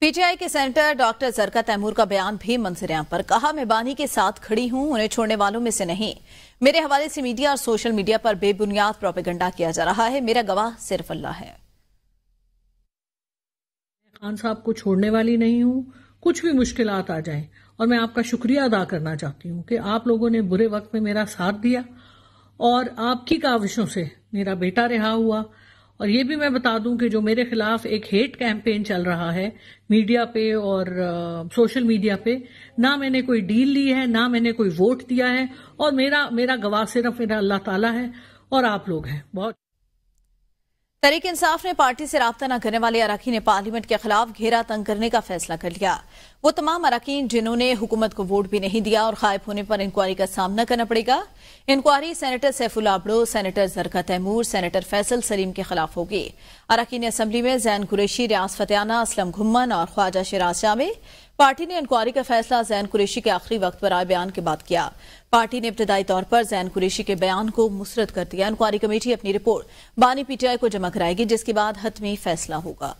PTI के centre doctor जरका Taimur का बयान भी मंजरेआम पर कहा मैं बानी के साथ खड़ी हूं उन्हें छोड़ने वालों में से नहीं मेरे हवाले से मीडिया और सोशल मीडिया पर बेबुनियाद प्रोपेगंडा किया जा रहा है मेरा गवाह सिर्फ अल्लाह है खान साहब को छोड़ने वाली नहीं हूं कुछ भी मुश्किल आ जाए और मैं आपका शुक्रिया अदा करना चाहती हूं कि आप लोगों ने बुरे वक्त में मेरा साथ दिया और आपकी काविशों से मेरा बेटा रिहा हुआ और ये भी मैं बता दूं कि जो मेरे खिलाफ एक हेट कैंपेन चल रहा है मीडिया पे और आ, सोशल मीडिया पे ना मैंने कोई डील ली है ना मैंने कोई वोट दिया है और मेरा मेरा गवाह सिर्फ मेरा अल्लाह ताला है और आप लोग हैं बहुत तहरीक इंसाफ ने पार्टी से रबता न करने वाले अरकान ने पार्लियामेंट के खिलाफ घेरा तंग करने का फैसला कर लिया वो तमाम अरकान जिन्होंने हुकूमत को वोट भी नहीं दिया और गायब होने पर इंक्वायरी का सामना करना पड़ेगा inquiry senator Saiful Abro senator Zarka Taimur senator Faisal Saleem के खिलाफ होगी अरकान असम्बली में जैन कुरेशी रियाज फतेहाना असलम घुम्मन और ख्वाजा शिराज शामिल पार्टी ने इंक्वायरी का फैसला जैन कुरेशी के आखिरी वक्त पर आए बयान के बाद किया पार्टी ने इब्तदाई तौर पर जैन कुरेशी के बयान को मुस्रद कर दिया इंक्वायरी कमेटी अपनी रिपोर्ट बानी पीटीआई को जमा कराएगी जिसके बाद हतमी फैसला होगा